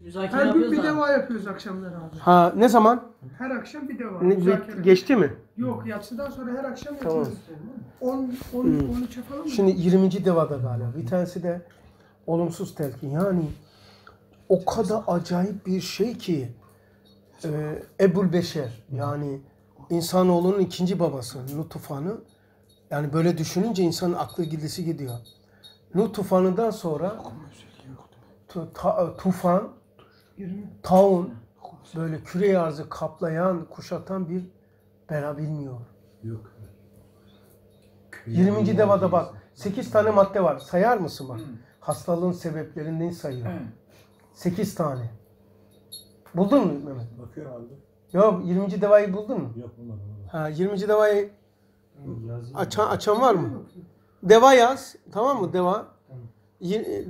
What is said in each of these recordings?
Müzakere Her gün bir deva yapıyoruz akşamları abi. Ha ne zaman? Her akşam bir deva. Ne- Müzakere. geçti mi? Yok yatsıdan sonra her akşam Tamam. yatıyoruz. 10, 10, 13'e mı? Şimdi 20. devada galiba. Bir tanesi de olumsuz telkin. Yani o kadar acayip bir şey ki e, Ebul Beşer yani insanoğlunun ikinci babası nutufanı yani böyle düşününce insanın aklı gidisi gidiyor. Nuh sonra tu- ta- tufan taun böyle küre arzı kaplayan, kuşatan bir bela bilmiyor. Yok. 20. devada bak 8 tane madde var. Sayar mısın bak? Hmm. Hastalığın sebeplerinden sayıyor. 8 hmm. tane. Buldun mu Mehmet? Bakıyorum abi. Yok 20. devayı buldun mu? Yok bulmadım. Ha 20. devayı açan, açan var mı? Deva yaz. Tamam mı? Deva.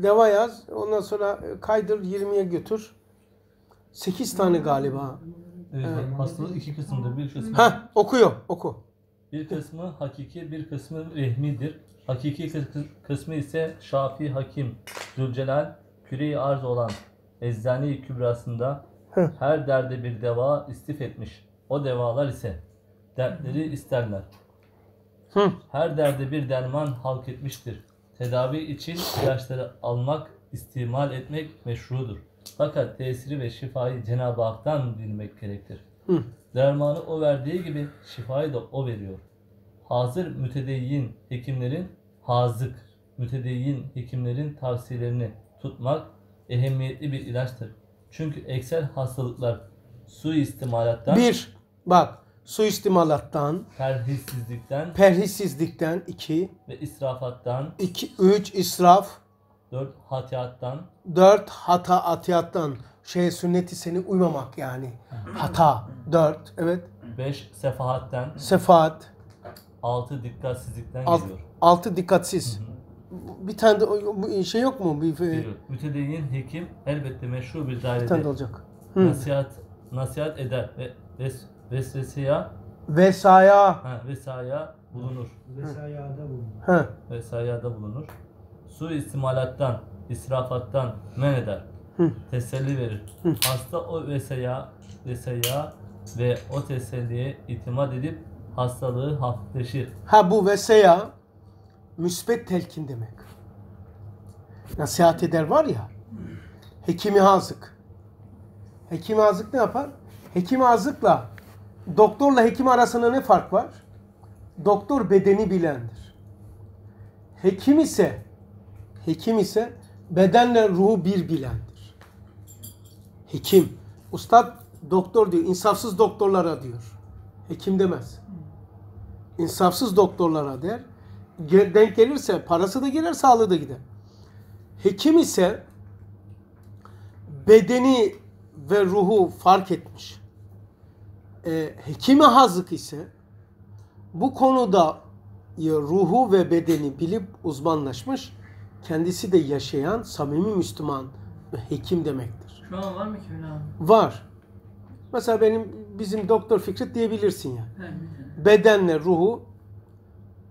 Deva yaz. Ondan sonra kaydır 20'ye götür. 8 tane galiba. Evet, evet. iki kısımdır. bir kısmı. Ha okuyor oku. Bir kısmı hakiki bir kısmı rehmidir. Hakiki kısmı ise Şafi Hakim, Zülcelal, küre arz olan Ezzani Kübrasında her derde bir deva istif etmiş. O devalar ise dertleri isterler. Her derde bir derman halk etmiştir. Tedavi için ilaçları almak, istimal etmek meşrudur. Fakat tesiri ve şifayı Cenab-ı Hak'tan bilmek gerektir. Hı. Dermanı o verdiği gibi şifayı da o veriyor. Hazır mütedeyyin hekimlerin hazık, mütedeyyin hekimlerin tavsiyelerini tutmak ehemmiyetli bir ilaçtır. Çünkü eksel hastalıklar suistimalattan... Bir, bak suistimalattan, perhissizlikten, perhissizlikten iki ve israfattan, iki, üç israf, Dört hatiattan. Dört hata atiyattan. Şey sünneti seni uymamak yani. Hata. Dört. Evet. Beş sefahatten. Sefahat. Altı dikkatsizlikten Alt, geliyor. Altı dikkatsiz. Hı hı. Bir tane de şey yok mu? Bir, e, bir, mütedeyyin hekim elbette meşru bir dairede. Bir tane de olacak. Hı. Nasihat, nasihat eder ve ves, vesvesaya vesaya ha, vesaya bulunur. Vesayada bulunur. Ha. Vesayada bulunur. Su istimalattan, israfattan men eder. Teselli verir. Hasta o veseya, veseya ve o teselliye itimat edip hastalığı hafifleşir. Ha bu veseya müsbet telkin demek. Nasihat eder var ya. Hekimi hazık. Hekimi hazık ne yapar? Hekimi hazıkla doktorla hekim arasında ne fark var? Doktor bedeni bilendir. Hekim ise Hekim ise bedenle ruhu bir bilendir. Hekim. Ustad doktor diyor. İnsafsız doktorlara diyor. Hekim demez. İnsafsız doktorlara der. Denk gelirse parası da gelir, sağlığı da gider. Hekim ise bedeni ve ruhu fark etmiş. E, hekime hazık ise bu konuda ruhu ve bedeni bilip uzmanlaşmış kendisi de yaşayan samimi Müslüman hekim demektir. Şu an var mı ki abi? Var. Mesela benim bizim doktor Fikret diyebilirsin ya. Bedenle ruhu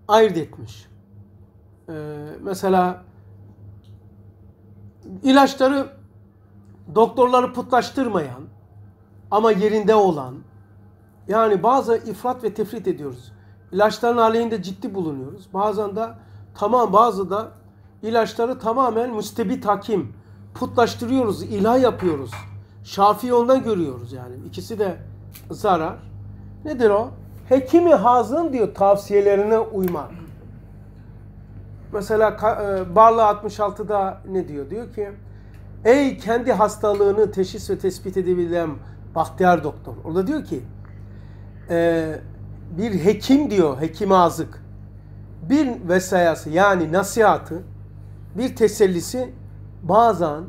ayırt etmiş. Ee, mesela ilaçları doktorları putlaştırmayan ama yerinde olan yani bazı ifrat ve tefrit ediyoruz. İlaçların aleyhinde ciddi bulunuyoruz. Bazen de tamam bazı da ilaçları tamamen müstebit hakim. Putlaştırıyoruz, ilah yapıyoruz. Şafii ondan görüyoruz yani. İkisi de zarar. Nedir o? Hekimi hazım diyor tavsiyelerine uymak. Mesela e, Barla 66'da ne diyor? Diyor ki Ey kendi hastalığını teşhis ve tespit edebilen bahtiyar doktor. Orada diyor ki e, bir hekim diyor, hekim azık. Bir vesayası yani nasihatı bir tesellisi bazen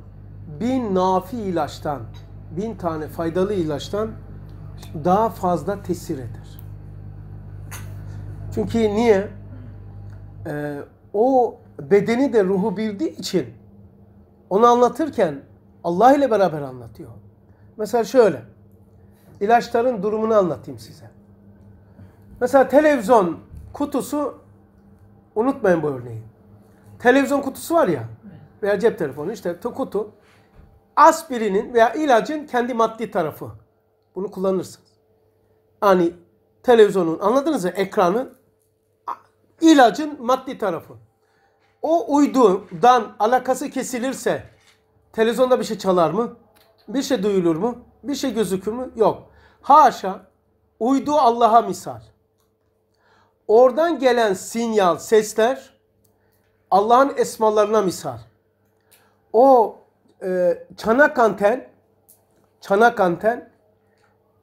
bin nafi ilaçtan, bin tane faydalı ilaçtan daha fazla tesir eder. Çünkü niye? Ee, o bedeni de ruhu bildiği için onu anlatırken Allah ile beraber anlatıyor. Mesela şöyle, ilaçların durumunu anlatayım size. Mesela televizyon kutusu, unutmayın bu örneği. Televizyon kutusu var ya veya cep telefonu işte kutu aspirinin veya ilacın kendi maddi tarafı. Bunu kullanırsınız. Hani televizyonun anladınız mı ekranın ilacın maddi tarafı. O uydudan alakası kesilirse televizyonda bir şey çalar mı? Bir şey duyulur mu? Bir şey gözükür mü? Yok. Haşa uydu Allah'a misal. Oradan gelen sinyal, sesler Allah'ın esmalarına misal. O e, çanak anten, çanak anten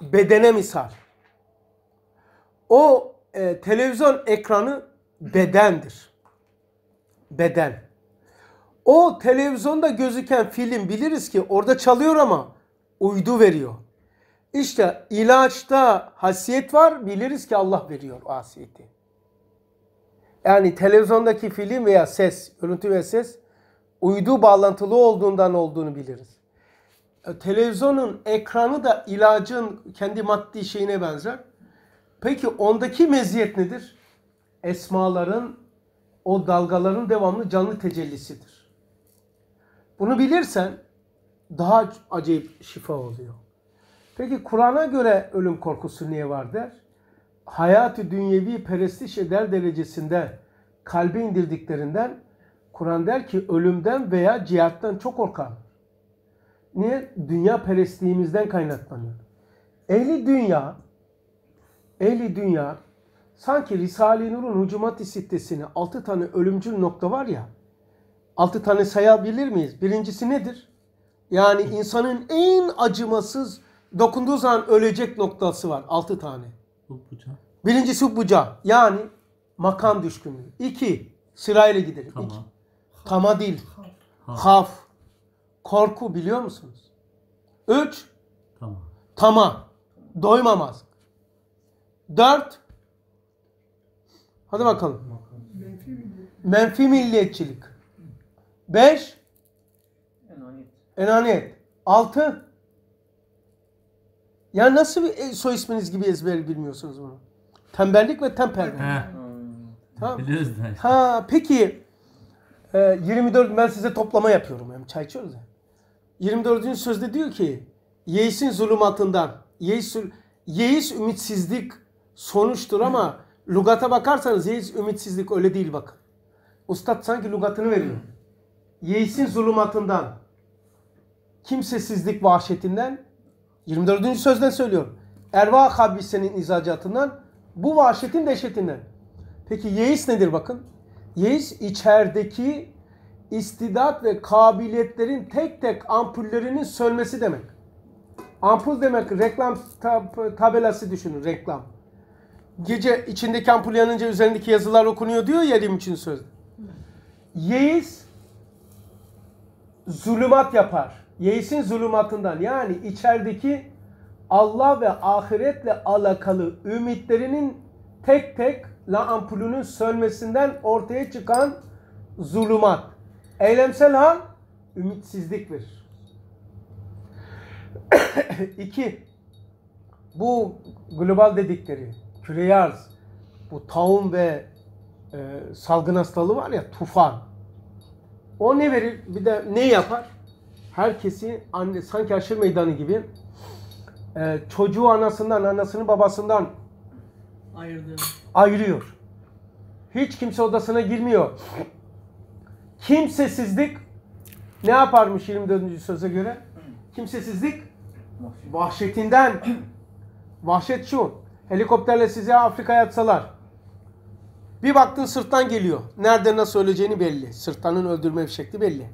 bedene misal. O e, televizyon ekranı bedendir. Beden. O televizyonda gözüken film biliriz ki orada çalıyor ama uydu veriyor. İşte ilaçta hasiyet var biliriz ki Allah veriyor o hasiyeti. Yani televizyondaki film veya ses, görüntü ve ses uydu bağlantılı olduğundan olduğunu biliriz. E, televizyonun ekranı da ilacın kendi maddi şeyine benzer. Peki ondaki meziyet nedir? Esmaların, o dalgaların devamlı canlı tecellisidir. Bunu bilirsen daha acayip şifa oluyor. Peki Kur'an'a göre ölüm korkusu niye var der? hayatı dünyevi perestiş eder derecesinde kalbe indirdiklerinden Kur'an der ki ölümden veya cihattan çok korkar. Niye? Dünya perestliğimizden kaynaklanıyor. Ehli dünya, ehli dünya sanki Risale-i Nur'un Hucumati sittesini 6 tane ölümcül nokta var ya Altı tane sayabilir miyiz? Birincisi nedir? Yani insanın en acımasız dokunduğu zaman ölecek noktası var altı tane. Buca. Birincisi buca. Yani makam düşkünlüğü. İki. Sırayla gidelim. Tamam. İki. Kama Haf. Korku biliyor musunuz? Üç. Tamam. Tama. Doymamaz. Dört. Hadi bakalım. Menfi, milliyetçilik. Menfi milliyetçilik. Beş. Enaniyet. Enaniyet. Altı. Ya nasıl bir e, soy isminiz gibi ezber bilmiyorsunuz bunu? Tembellik ve temperlik. Tamam. Biliyoruz da. Ha peki e, 24 ben size toplama yapıyorum yani çay içiyoruz ya. 24. sözde diyor ki Yeis'in zulümatından Yeis, Yeis ümitsizlik sonuçtur ama Hı. lugata bakarsanız Yeis ümitsizlik öyle değil bak. Ustad sanki lugatını veriyor. Yeis'in zulümatından kimsesizlik vahşetinden 24. sözden söylüyor. Erva kabisenin izacatından bu vahşetin dehşetinden. Peki yeis nedir bakın? Yeis içerideki istidat ve kabiliyetlerin tek tek ampullerinin sönmesi demek. Ampul demek reklam tab tabelası düşünün reklam. Gece içindeki ampul yanınca üzerindeki yazılar okunuyor diyor ya için söz. Yeis zulümat yapar. Yeis'in zulümatından yani içerideki Allah ve ahiretle alakalı ümitlerinin tek tek la ampulünün sönmesinden ortaya çıkan zulümat. Eylemsel hal ümitsizliktir. İki, bu global dedikleri küre bu taun ve e, salgın hastalığı var ya tufan. O ne verir? Bir de ne yapar? herkesi anne sanki aşır meydanı gibi e, çocuğu anasından, anasının babasından Ayırdı. ayırıyor. Hiç kimse odasına girmiyor. Kimsesizlik ne yaparmış 24. söze göre? Kimsesizlik vahşetinden vahşet şu. Helikopterle sizi Afrika'ya atsalar. Bir baktın sırttan geliyor. Nerede nasıl öleceğini belli. Sırttanın öldürme şekli belli.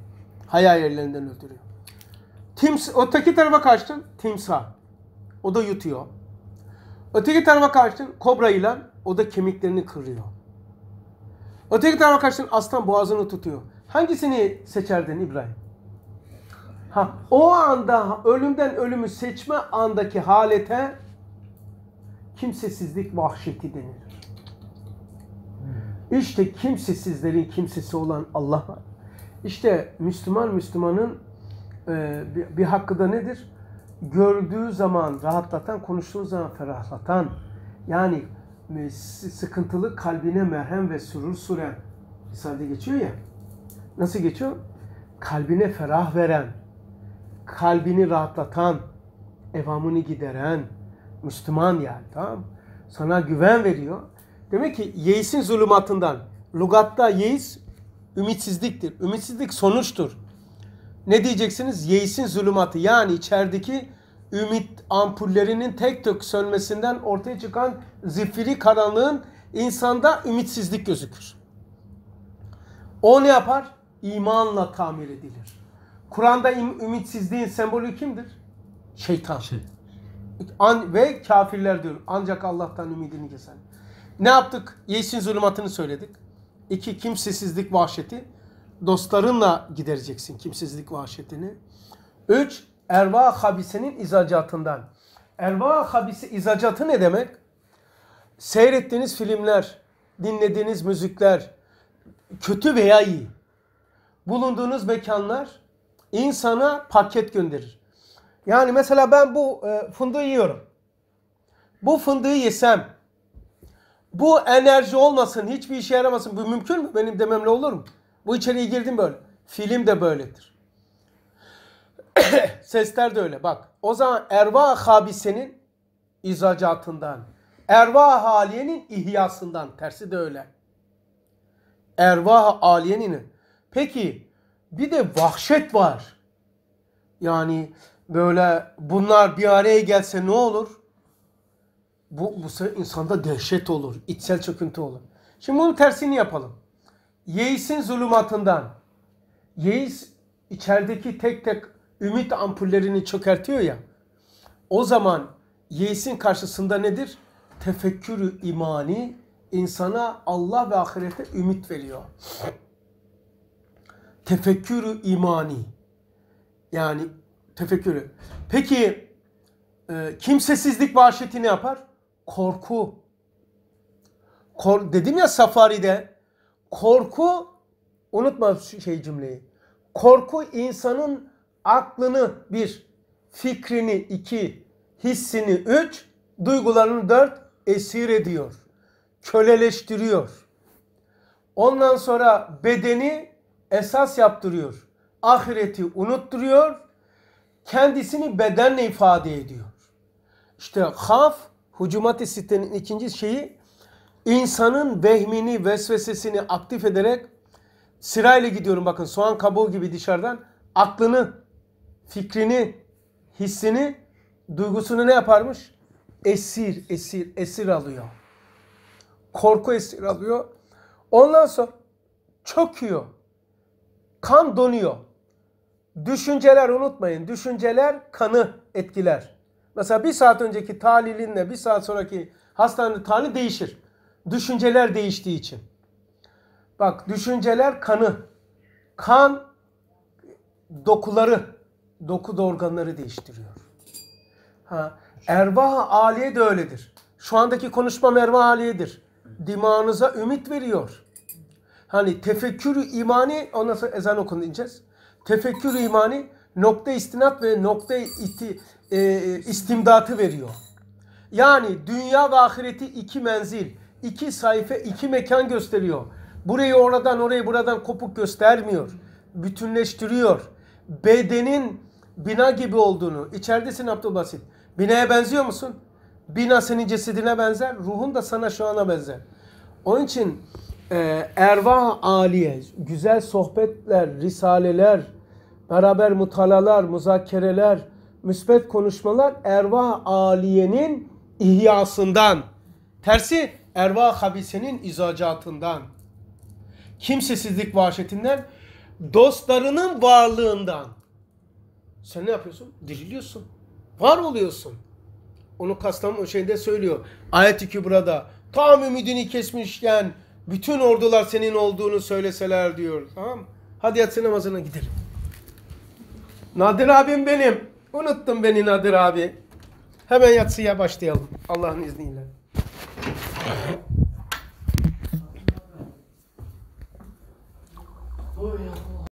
Hayal yerlerinden öldürüyor. Tims öteki tarafa kaçtın timsah. O da yutuyor. Öteki tarafa kaçtın kobra ilan. O da kemiklerini kırıyor. Öteki tarafa kaçtın aslan boğazını tutuyor. Hangisini seçerdin İbrahim? Ha, o anda ölümden ölümü seçme andaki halete kimsesizlik vahşeti denir. Hmm. İşte kimsesizlerin kimsesi olan Allah var. İşte Müslüman Müslümanın e, bir, bir hakkı da nedir? Gördüğü zaman rahatlatan, konuştuğu zaman ferahlatan, yani e, sıkıntılı kalbine merhem ve sürür süren, sadece geçiyor ya, nasıl geçiyor? Kalbine ferah veren, kalbini rahatlatan, evamını gideren, Müslüman yani tamam Sana güven veriyor. Demek ki yeisin zulümatından, lugatta yeis ümitsizliktir. Ümitsizlik sonuçtur. Ne diyeceksiniz? Yeisin zulümatı yani içerideki ümit ampullerinin tek tek sönmesinden ortaya çıkan zifiri karanlığın insanda ümitsizlik gözükür. O ne yapar? İmanla tamir edilir. Kur'an'da ümitsizliğin sembolü kimdir? Şeytan. Şey. An ve kafirler diyor. Ancak Allah'tan ümidini kesen. Ne yaptık? Yeşin zulümatını söyledik. İki, kimsesizlik vahşeti. Dostlarınla gidereceksin kimsesizlik vahşetini. Üç, erva habisenin izacatından. Erva habisi izacatı ne demek? Seyrettiğiniz filmler, dinlediğiniz müzikler, kötü veya iyi. Bulunduğunuz mekanlar insana paket gönderir. Yani mesela ben bu e, fındığı yiyorum. Bu fındığı yesem bu enerji olmasın, hiçbir işe yaramasın. Bu mümkün mü? Benim dememle olur mu? Bu içeriye girdim böyle. Film de böyledir. Sesler de öyle. Bak o zaman erva habisenin izacatından, erva haliyenin ihyasından. Tersi de öyle. Erva aliyenin. Peki bir de vahşet var. Yani böyle bunlar bir araya gelse ne olur? bu, bu sefer insanda dehşet olur, içsel çöküntü olur. Şimdi bunun tersini yapalım. Yeis'in zulümatından. Yeis içerideki tek tek ümit ampullerini çökertiyor ya. O zaman Yeis'in karşısında nedir? Tefekkürü imani insana Allah ve ahirete ümit veriyor. Tefekkürü imani. Yani tefekkürü. Peki e, kimsesizlik vahşeti ne yapar? korku. Kor dedim ya safaride korku unutma şu şey cümleyi. Korku insanın aklını bir, fikrini iki, hissini üç, duygularını dört esir ediyor. Köleleştiriyor. Ondan sonra bedeni esas yaptırıyor. Ahireti unutturuyor. Kendisini bedenle ifade ediyor. İşte haf hucumat sitenin ikinci şeyi insanın vehmini, vesvesesini aktif ederek sırayla gidiyorum bakın soğan kabuğu gibi dışarıdan aklını, fikrini, hissini, duygusunu ne yaparmış? Esir, esir, esir alıyor. Korku esir alıyor. Ondan sonra çöküyor. Kan donuyor. Düşünceler unutmayın. Düşünceler kanı etkiler. Mesela bir saat önceki talilinle bir saat sonraki hastanın tali değişir. Düşünceler değiştiği için. Bak düşünceler kanı. Kan dokuları, doku da organları değiştiriyor. Ha, ervah aliye de öyledir. Şu andaki konuşmam ervah aliyedir. Dimağınıza ümit veriyor. Hani tefekkür imani, ondan sonra ezan okunu diyeceğiz. Tefekkürü imani nokta istinat ve nokta iti, e, e, istimdatı veriyor. Yani dünya ve ahireti iki menzil, iki sayfa, iki mekan gösteriyor. Burayı oradan orayı buradan kopuk göstermiyor. Bütünleştiriyor. Bedenin bina gibi olduğunu. İçeridesin Abdülbasit. Binaya benziyor musun? Bina senin cesedine benzer. Ruhun da sana şu ana benzer. Onun için e, ervah aliye, güzel sohbetler, risaleler, beraber mutalalar, muzakereler, müsbet konuşmalar erva aliyenin ihyasından. Tersi erva habisenin izacatından. Kimsesizlik vahşetinden, dostlarının varlığından. Sen ne yapıyorsun? Diriliyorsun. Var oluyorsun. Onu kastam şeyde söylüyor. Ayet-i Kübra'da. Tam ümidini kesmişken bütün ordular senin olduğunu söyleseler diyor. Tamam Hadi yatsı namazına gidelim. Nadir abim benim. unuttum beni Nadir abi. Hemen yatsıya başlayalım. Allah'ın izniyle.